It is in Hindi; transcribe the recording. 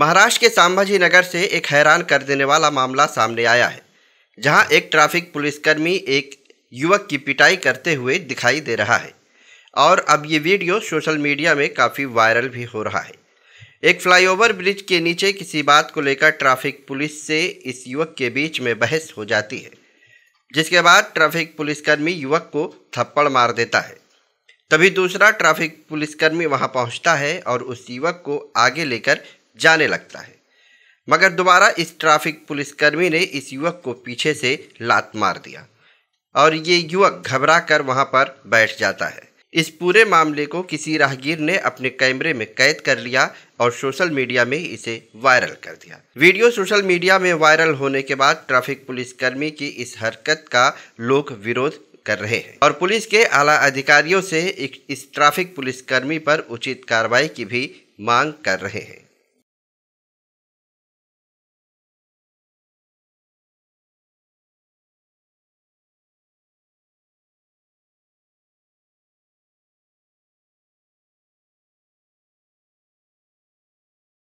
महाराष्ट्र के सांभाजी नगर से एक हैरान कर देने वाला मामला सामने आया है जहां एक ट्रैफिक पुलिसकर्मी एक युवक की पिटाई करते हुए दिखाई दे रहा है और अब ये वीडियो सोशल मीडिया में काफ़ी वायरल भी हो रहा है एक फ्लाईओवर ब्रिज के नीचे किसी बात को लेकर ट्रैफिक पुलिस से इस युवक के बीच में बहस हो जाती है जिसके बाद ट्रैफिक पुलिसकर्मी युवक को थप्पड़ मार देता है तभी दूसरा ट्रैफिक पुलिसकर्मी वहां पहुंचता है और उस युवक को आगे लेकर जाने लगता है मगर दोबारा इस ट्रैफिक पुलिसकर्मी ने इस युवक को पीछे से लात मार दिया और ये युवक घबरा कर वहाँ पर बैठ जाता है इस पूरे मामले को किसी राहगीर ने अपने कैमरे में कैद कर लिया और सोशल मीडिया में इसे वायरल कर दिया वीडियो सोशल मीडिया में वायरल होने के बाद ट्रैफिक पुलिसकर्मी की इस हरकत का लोग विरोध कर रहे हैं और पुलिस के आला अधिकारियों से इस ट्रैफिक पुलिसकर्मी पर उचित कार्रवाई की भी मांग कर रहे हैं